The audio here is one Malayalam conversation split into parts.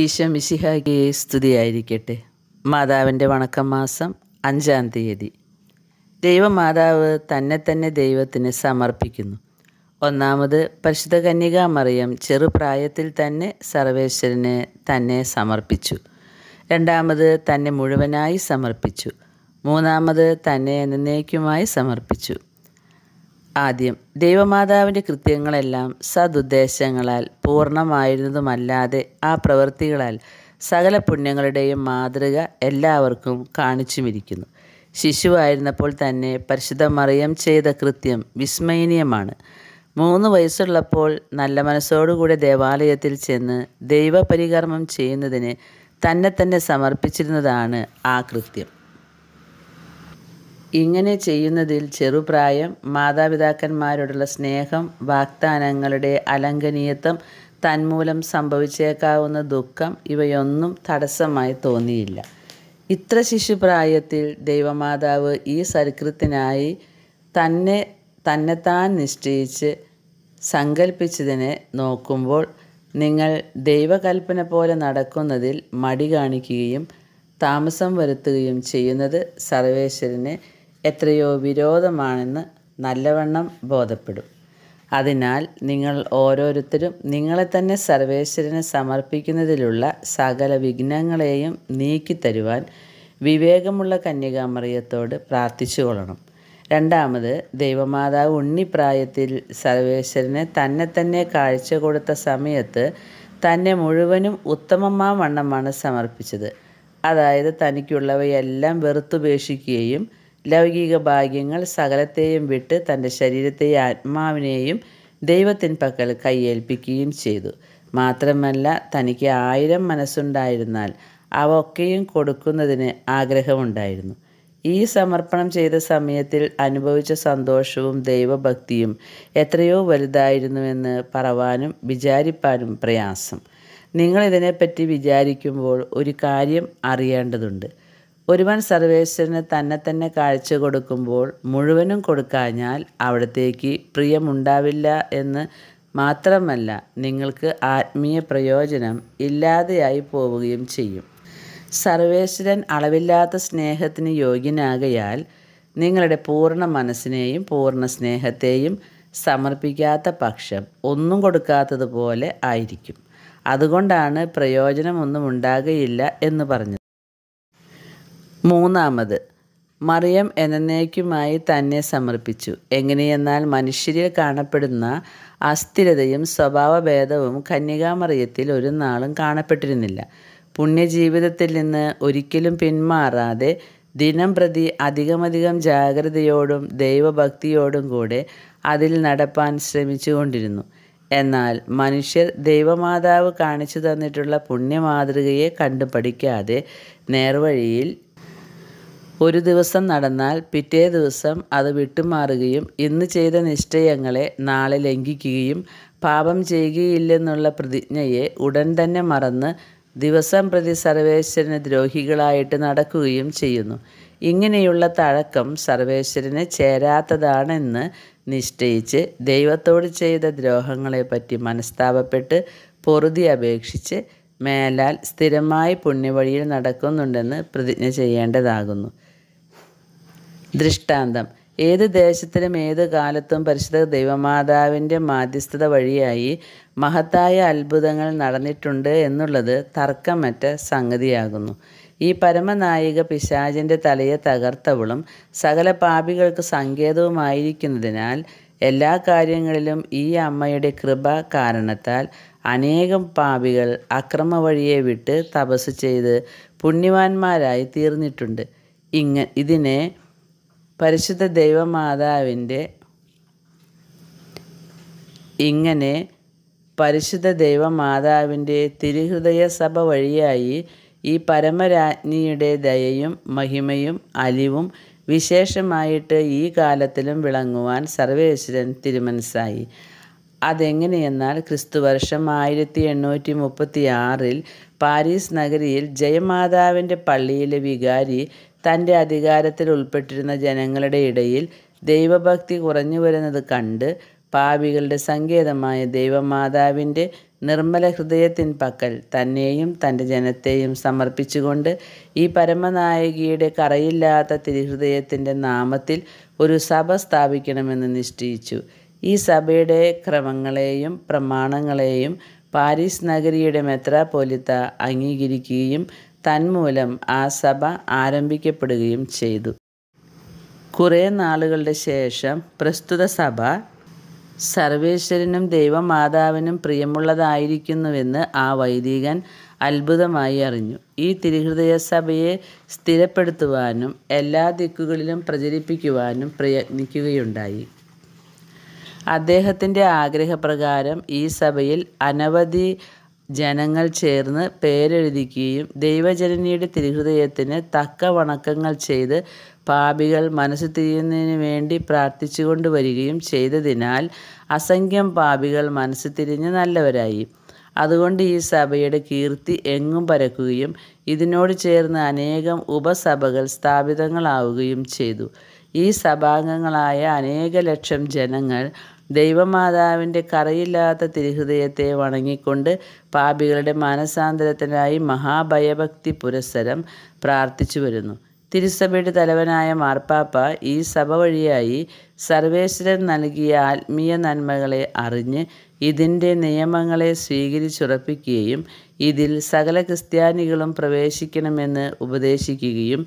ഈശോ മിശിഹായിക്ക് സ്തുതിയായിരിക്കട്ടെ മാതാവിൻ്റെ വണക്കം മാസം അഞ്ചാം തീയതി ദൈവമാതാവ് തന്നെ തന്നെ ദൈവത്തിന് സമർപ്പിക്കുന്നു ഒന്നാമത് പരിശുദ്ധ കന്യക മറിയം ചെറുപ്രായത്തിൽ തന്നെ സർവേശ്വരന് തന്നെ സമർപ്പിച്ചു രണ്ടാമത് തന്നെ മുഴുവനായി സമർപ്പിച്ചു മൂന്നാമത് തന്നെ എന്നേക്കുമായി സമർപ്പിച്ചു ആദ്യം ദൈവമാതാവിൻ്റെ കൃത്യങ്ങളെല്ലാം സതുദ്ദേശങ്ങളാൽ പൂർണ്ണമായിരുന്നതുമല്ലാതെ ആ പ്രവൃത്തികളാൽ സകല പുണ്യങ്ങളുടെയും മാതൃക എല്ലാവർക്കും കാണിച്ചുമിരിക്കുന്നു ശിശുവായിരുന്നപ്പോൾ തന്നെ പരിശുദ്ധ മറിയം ചെയ്ത കൃത്യം വിസ്മയനീയമാണ് മൂന്ന് വയസ്സുള്ളപ്പോൾ നല്ല മനസ്സോടുകൂടെ ദേവാലയത്തിൽ ചെന്ന് ദൈവപരികർമ്മം ചെയ്യുന്നതിന് തന്നെ തന്നെ സമർപ്പിച്ചിരുന്നതാണ് ആ കൃത്യം ഇങ്ങനെ ചെയ്യുന്നതിൽ ചെറുപ്രായം മാതാപിതാക്കന്മാരോടുള്ള സ്നേഹം വാഗ്ദാനങ്ങളുടെ അലങ്കനീയത്വം തന്മൂലം സംഭവിച്ചേക്കാവുന്ന ദുഃഖം ഇവയൊന്നും തടസ്സമായി തോന്നിയില്ല ഇത്ര ശിശുപ്രായത്തിൽ ദൈവമാതാവ് ഈ സൽകൃത്തിനായി തന്നെ തന്നെത്താൻ നിശ്ചയിച്ച് സങ്കല്പിച്ചതിനെ നോക്കുമ്പോൾ നിങ്ങൾ ദൈവകൽപ്പന പോലെ നടക്കുന്നതിൽ മടി കാണിക്കുകയും താമസം വരുത്തുകയും ചെയ്യുന്നത് സർവേശ്വരനെ എത്രയോ വിരോധമാണെന്ന് നല്ലവണ്ണം ബോധപ്പെടും അതിനാൽ നിങ്ങൾ ഓരോരുത്തരും നിങ്ങളെ തന്നെ സർവേശ്വരന് സമർപ്പിക്കുന്നതിലുള്ള സകല വിഘ്നങ്ങളെയും നീക്കിത്തരുവാൻ വിവേകമുള്ള കന്യകാമറിയത്തോട് പ്രാർത്ഥിച്ചുകൊള്ളണം രണ്ടാമത് ദൈവമാതാവ് ഉണ്ണിപ്രായത്തിൽ സർവേശ്വരനെ തന്നെ തന്നെ കാഴ്ച കൊടുത്ത സമയത്ത് തന്നെ മുഴുവനും ഉത്തമമാവണ്ണമാണ് സമർപ്പിച്ചത് അതായത് തനിക്കുള്ളവയെല്ലാം വെറുത്തുപേക്ഷിക്കുകയും ലൗകിക ഭാഗ്യങ്ങൾ സകലത്തെയും വിട്ട് തൻ്റെ ശരീരത്തെയും ആത്മാവിനെയും ദൈവത്തിൻ പക്കൽ കൈയേൽപ്പിക്കുകയും ചെയ്തു മാത്രമല്ല തനിക്ക് ആയിരം മനസ്സുണ്ടായിരുന്നാൽ അവ ഒക്കെയും കൊടുക്കുന്നതിന് ആഗ്രഹമുണ്ടായിരുന്നു ഈ സമർപ്പണം ചെയ്ത സമയത്തിൽ അനുഭവിച്ച സന്തോഷവും ദൈവഭക്തിയും എത്രയോ വലുതായിരുന്നുവെന്ന് പറവാനും വിചാരിപ്പാനും പ്രയാസം നിങ്ങളിതിനെപ്പറ്റി വിചാരിക്കുമ്പോൾ ഒരു കാര്യം അറിയേണ്ടതുണ്ട് ഒരുവൻ സർവേശ്വരന് തന്നെ തന്നെ കാഴ്ച കൊടുക്കുമ്പോൾ മുഴുവനും കൊടുക്കാഞ്ഞാൽ അവിടത്തേക്ക് പ്രിയമുണ്ടാവില്ല എന്ന് മാത്രമല്ല നിങ്ങൾക്ക് ആത്മീയ പ്രയോജനം ഇല്ലാതെയായി പോവുകയും ചെയ്യും സർവേശ്വരൻ അളവില്ലാത്ത സ്നേഹത്തിന് യോഗ്യനാകയാൽ നിങ്ങളുടെ പൂർണ്ണ മനസ്സിനെയും പൂർണ്ണ സ്നേഹത്തെയും സമർപ്പിക്കാത്ത പക്ഷം ഒന്നും കൊടുക്കാത്തതുപോലെ ആയിരിക്കും അതുകൊണ്ടാണ് പ്രയോജനമൊന്നും ഉണ്ടാകുകയില്ല എന്ന് പറഞ്ഞത് മൂന്നാമത് മറിയം എന്നേക്കുമായി തന്നെ സമർപ്പിച്ചു എങ്ങനെയെന്നാൽ മനുഷ്യരിൽ കാണപ്പെടുന്ന അസ്ഥിരതയും സ്വഭാവഭേദവും കന്യകാമറിയത്തിൽ ഒരു നാളും കാണപ്പെട്ടിരുന്നില്ല പുണ്യജീവിതത്തിൽ നിന്ന് ഒരിക്കലും പിന്മാറാതെ ദിനം പ്രതി അധികമധികം ജാഗ്രതയോടും ദൈവഭക്തിയോടും കൂടെ അതിൽ നടപ്പാൻ ശ്രമിച്ചുകൊണ്ടിരുന്നു എന്നാൽ മനുഷ്യർ ദൈവമാതാവ് കാണിച്ചു തന്നിട്ടുള്ള പുണ്യമാതൃകയെ കണ്ടുപഠിക്കാതെ നേർവഴിയിൽ ഒരു ദിവസം നടന്നാൽ പിറ്റേ ദിവസം അത് വിട്ടുമാറുകയും ഇന്ന് ചെയ്ത നിശ്ചയങ്ങളെ നാളെ ലംഘിക്കുകയും പാപം ചെയ്യുകയില്ലെന്നുള്ള പ്രതിജ്ഞയെ ഉടൻ തന്നെ മറന്ന് ദിവസം പ്രതി സർവേശ്വരന് ദ്രോഹികളായിട്ട് നടക്കുകയും ചെയ്യുന്നു ഇങ്ങനെയുള്ള തഴക്കം സർവേശ്വരന് ചേരാത്തതാണെന്ന് നിശ്ചയിച്ച് ദൈവത്തോട് ചെയ്ത ദ്രോഹങ്ങളെപ്പറ്റി മനസ്താപപ്പെട്ട് പൊറുതി അപേക്ഷിച്ച് മേലാൽ സ്ഥിരമായി പുണ്യവഴിയിൽ നടക്കുന്നുണ്ടെന്ന് പ്രതിജ്ഞ ചെയ്യേണ്ടതാകുന്നു ദൃഷ്ടാന്തം ഏത് ദേശത്തിലും ഏത് കാലത്തും പരിശുദ്ധ ദൈവമാതാവിൻ്റെ മാധ്യസ്ഥത വഴിയായി മഹത്തായ അത്ഭുതങ്ങൾ നടന്നിട്ടുണ്ട് എന്നുള്ളത് തർക്കമറ്റ സംഗതിയാകുന്നു ഈ പരമനായിക പിശാചിൻ്റെ തലയെ തകർത്തവളും സകല പാപികൾക്ക് സങ്കേതവുമായിരിക്കുന്നതിനാൽ എല്ലാ കാര്യങ്ങളിലും ഈ അമ്മയുടെ കൃപ കാരണത്താൽ അനേകം പാപികൾ അക്രമ വഴിയെ വിട്ട് തപസ് ചെയ്ത് പുണ്യവാന്മാരായി തീർന്നിട്ടുണ്ട് ഇങ്ങ ഇതിനെ പരിശുദ്ധ ദൈവമാതാവിൻ്റെ ഇങ്ങനെ പരിശുദ്ധ ദൈവമാതാവിൻ്റെ തിരുഹൃദയ സഭ വഴിയായി ഈ പരമരാജ്ഞിയുടെ ദയയും മഹിമയും അലിവും വിശേഷമായിട്ട് ഈ കാലത്തിലും വിളങ്ങുവാൻ സർവേശ്വരൻ തിരുമനസ്സായി അതെങ്ങനെയെന്നാൽ ക്രിസ്തുവർഷം ആയിരത്തി എണ്ണൂറ്റി മുപ്പത്തി ആറിൽ പാരീസ് നഗരിയിൽ ജയമാതാവിൻ്റെ പള്ളിയിലെ വികാരി തൻ്റെ അധികാരത്തിൽ ഉൾപ്പെട്ടിരുന്ന ജനങ്ങളുടെ ഇടയിൽ ദൈവഭക്തി കുറഞ്ഞു വരുന്നത് കണ്ട് പാപികളുടെ സങ്കേതമായ ദൈവമാതാവിൻ്റെ നിർമ്മല ഹൃദയത്തിൻ പക്കൽ തന്നെയും തൻ്റെ ജനത്തെയും സമർപ്പിച്ചുകൊണ്ട് ഈ പരമനായകിയുടെ കറയില്ലാത്ത തിരുഹൃദയത്തിൻ്റെ നാമത്തിൽ ഒരു സഭ സ്ഥാപിക്കണമെന്ന് നിശ്ചയിച്ചു ഈ സഭയുടെ ക്രമങ്ങളെയും പ്രമാണങ്ങളെയും പാരീസ് നഗരിയുടെ മെത്രാപോലിത്ത അംഗീകരിക്കുകയും തന്മൂലം ആ സഭ ആരംഭിക്കപ്പെടുകയും ചെയ്തു കുറേ നാളുകളുടെ ശേഷം പ്രസ്തുത സഭ സർവേശ്വരനും ദൈവമാതാവിനും പ്രിയമുള്ളതായിരിക്കുന്നുവെന്ന് ആ വൈദികൻ അത്ഭുതമായി അറിഞ്ഞു ഈ തിരുഹൃദയ സഭയെ സ്ഥിരപ്പെടുത്തുവാനും എല്ലാ ദിക്കുകളിലും പ്രചരിപ്പിക്കുവാനും പ്രയത്നിക്കുകയുണ്ടായി അദ്ദേഹത്തിൻ്റെ ആഗ്രഹപ്രകാരം ഈ സഭയിൽ അനവധി ജനങ്ങൾ ചേർന്ന് പേരെഴുതിക്കുകയും ദൈവജനനിയുടെ തിരുഹൃദയത്തിന് തക്ക വണക്കങ്ങൾ ചെയ്ത് പാപികൾ മനസ്സ് തിരിയുന്നതിന് വേണ്ടി പ്രാർത്ഥിച്ചുകൊണ്ട് വരികയും ചെയ്തതിനാൽ അസംഖ്യം പാപികൾ മനസ്സ് തിരിഞ്ഞ് നല്ലവരായി അതുകൊണ്ട് ഈ സഭയുടെ കീർത്തി എങ്ങും പരക്കുകയും ഇതിനോട് ചേർന്ന് അനേകം ഉപസഭകൾ സ്ഥാപിതങ്ങളാവുകയും ചെയ്തു ഈ സഭാംഗങ്ങളായ അനേക ലക്ഷം ജനങ്ങൾ ദൈവമാതാവിൻ്റെ കറയില്ലാത്ത തിരുഹൃദയത്തെ വണങ്ങിക്കൊണ്ട് പാപികളുടെ മാനസാന്തരത്തിനായി മഹാഭയഭക്തി പുരസ്സരം പ്രാർത്ഥിച്ചു വരുന്നു തിരുസഭയുടെ തലവനായ മാർപ്പാപ്പ ഈ സഭ വഴിയായി സർവേശ്വരൻ നൽകിയ ആത്മീയ നന്മകളെ അറിഞ്ഞ് ഇതിൻ്റെ നിയമങ്ങളെ സ്വീകരിച്ചുറപ്പിക്കുകയും ഇതിൽ സകല ക്രിസ്ത്യാനികളും പ്രവേശിക്കണമെന്ന് ഉപദേശിക്കുകയും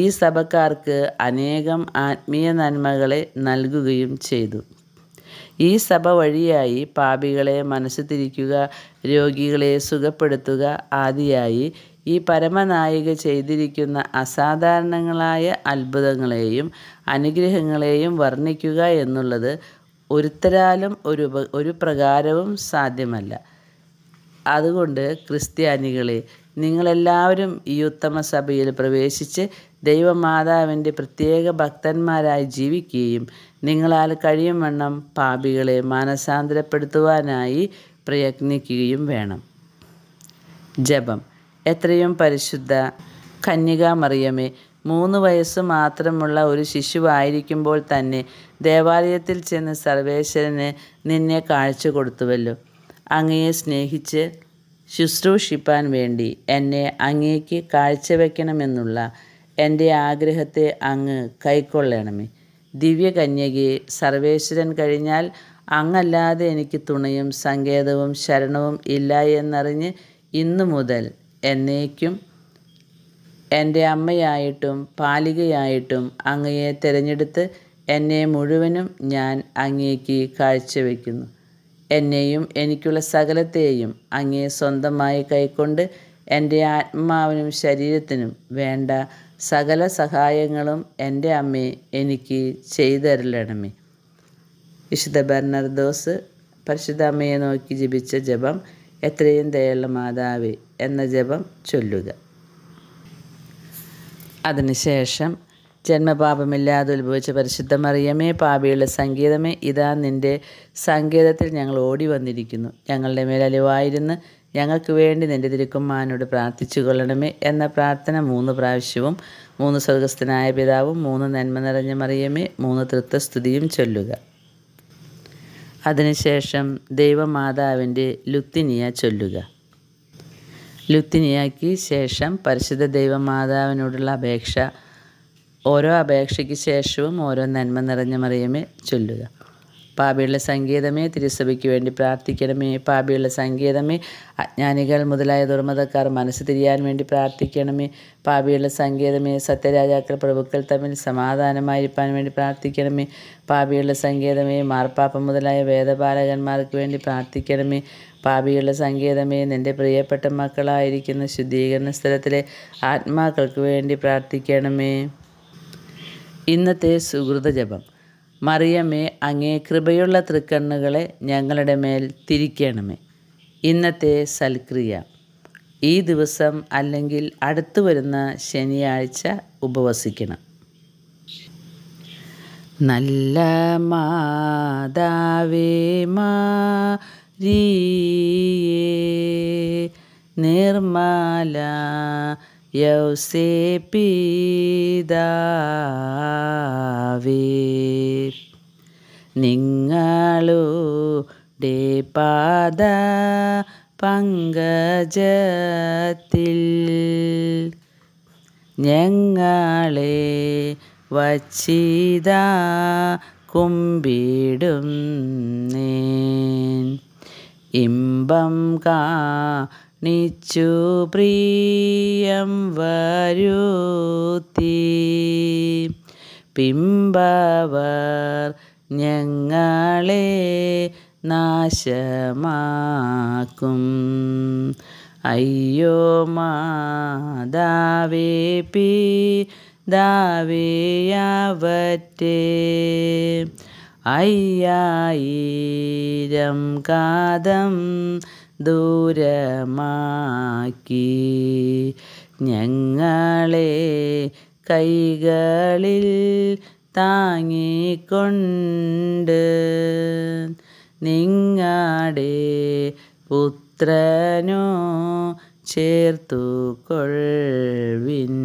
ഈ സഭക്കാർക്ക് അനേകം ആത്മീയ നന്മകളെ നൽകുകയും ചെയ്തു ഈ സഭ വഴിയായി പാപികളെ മനസ്സ് തിരിക്കുക രോഗികളെ സുഖപ്പെടുത്തുക ആദിയായി ഈ പരമനായിക ചെയ്തിരിക്കുന്ന അസാധാരണങ്ങളായ അത്ഭുതങ്ങളെയും അനുഗ്രഹങ്ങളെയും വർണ്ണിക്കുക എന്നുള്ളത് ഒരുത്തരാലും ഒരു ഒരു പ്രകാരവും സാധ്യമല്ല അതുകൊണ്ട് ക്രിസ്ത്യാനികളെ നിങ്ങളെല്ലാവരും ഈ ഉത്തമ സഭയിൽ പ്രവേശിച്ച് ദൈവമാതാവിൻ്റെ പ്രത്യേക ഭക്തന്മാരായി ജീവിക്കുകയും നിങ്ങളാൽ കഴിയും വണ്ണം പാപികളെ മാനസാന്തരപ്പെടുത്തുവാനായി പ്രയത്നിക്കുകയും വേണം ജപം എത്രയും പരിശുദ്ധ കന്യകാമറിയമേ മൂന്ന് വയസ്സ് മാത്രമുള്ള ഒരു ശിശുവായിരിക്കുമ്പോൾ തന്നെ ദേവാലയത്തിൽ ചെന്ന് സർവേശ്വരന് നിന്നെ കാഴ്ച കൊടുത്തുവല്ലോ അങ്ങയെ സ്നേഹിച്ച് ശുശ്രൂഷിപ്പാൻ വേണ്ടി എന്നെ അങ്ങേക്ക് കാഴ്ചവെക്കണമെന്നുള്ള എൻ്റെ ആഗ്രഹത്തെ അങ്ങ് കൈക്കൊള്ളണമേ ദിവ്യകന്യകയെ സർവേശ്വരൻ കഴിഞ്ഞാൽ അങ്ങല്ലാതെ എനിക്ക് തുണയും സങ്കേതവും ശരണവും ഇല്ല എന്നറിഞ്ഞ് ഇന്നു മുതൽ എന്നേക്കും എൻ്റെ അമ്മയായിട്ടും പാലികയായിട്ടും അങ്ങയെ തിരഞ്ഞെടുത്ത് എന്നെ മുഴുവനും ഞാൻ അങ്ങേക്ക് കാഴ്ചവെക്കുന്നു എന്നെയും എനിക്കുള്ള സകലത്തെയും അങ്ങേ സ്വന്തമായി കൈക്കൊണ്ട് എൻ്റെ ആത്മാവിനും ശരീരത്തിനും വേണ്ട സകല സഹായങ്ങളും എൻ്റെ അമ്മേ എനിക്ക് ചെയ്തരലണമേ വിശുദ്ധ ബെർണർദോസ് പരിശുദ്ധ അമ്മയെ നോക്കി ജപിച്ച ജപം എത്രയും ദയുള്ള മാതാവേ എന്ന ജപം ചൊല്ലുക അതിനുശേഷം ജന്മപാപമില്ലാതെ ഉത്ഭവിച്ച പരിശുദ്ധ മറിയമേ പാപിയുള്ള സംഗീതമേ ഇതാ നിൻ്റെ സംഗീതത്തിൽ ഞങ്ങൾ ഓടി വന്നിരിക്കുന്നു ഞങ്ങളുടെ മേൽ ഞങ്ങൾക്ക് വേണ്ടി നിൻ്റെ തിരുക്കുമാനോട് പ്രാർത്ഥിച്ചു കൊള്ളണമേ എന്ന പ്രാർത്ഥന മൂന്ന് പ്രാവശ്യവും മൂന്ന് സ്വർഗസ്ഥനായ പിതാവും മൂന്ന് നന്മ നിറഞ്ഞ മറിയമേ മൂന്ന് തൃത്വസ്തുതിയും ചൊല്ലുക അതിനുശേഷം ദൈവമാതാവിൻ്റെ ലുത്തിനിയ ചൊല്ലുക ലുത്തിനിയാക്ക് ശേഷം പരിശുദ്ധ ദൈവമാതാവിനോടുള്ള അപേക്ഷ ഓരോ അപേക്ഷയ്ക്ക് ശേഷവും ഓരോ നന്മ നിറഞ്ഞ മറിയമേ ചൊല്ലുക പാപിയുള്ള സംഗീതമേ തിരുസഭയ്ക്ക് വേണ്ടി പ്രാർത്ഥിക്കണമേ പാപിയുള്ള സംഗീതമേ അജ്ഞാനികൾ മുതലായ ദുർമതക്കാർ മനസ്സ് തിരിയാൻ വേണ്ടി പ്രാർത്ഥിക്കണമേ പാപിയുള്ള സംഗീതമേ സത്യരാജാക്കൾ പ്രഭുക്കൾ തമ്മിൽ സമാധാനമായിരിക്കാൻ വേണ്ടി പ്രാർത്ഥിക്കണമേ പാപിയുള്ള സംഗീതമേ മാർപ്പാപ്പ മുതലായ വേദപാലകന്മാർക്ക് വേണ്ടി പ്രാർത്ഥിക്കണമേ പാപിയുള്ള സംഗീതമേ നിൻ്റെ പ്രിയപ്പെട്ട മക്കളായിരിക്കുന്ന ശുദ്ധീകരണ സ്ഥലത്തിലെ ആത്മാക്കൾക്ക് വേണ്ടി പ്രാർത്ഥിക്കണമേ ഇന്നത്തെ സുഹൃത ജപം മറിയമേ അങ്ങേ കൃപയുള്ള തൃക്കണ്ണുകളെ ഞങ്ങളുടെ മേൽ തിരിക്കണമേ ഇന്നത്തെ സൽക്രിയ ഈ ദിവസം അല്ലെങ്കിൽ അടുത്തു വരുന്ന ശനിയാഴ്ച ഉപവസിക്കണം നല്ല മാതാവേ മാ നിർമ്മല യൗസേപിതാവേ നിങ്ങളുടെ പാദ പങ്കജത്തിൽ ഞങ്ങളെ വച്ചിത കുമ്പിടും നേ ഇമ്പം കാ നിച്ചു പ്രിയം വരൂത്തി പിമ്പവർ ഞങ്ങളെ നാശമാക്കും അയ്യോ മാതാവേ പി ദാവേയാവറ്റേ അയ്യായിരം കാതം ദൂരമാക്കി ഞങ്ങളെ കൈകളിൽ താങ്ങിക്കൊണ്ട് നിങ്ങളുടെ പുത്രനോ ചേർത്തു കൊൾവിൻ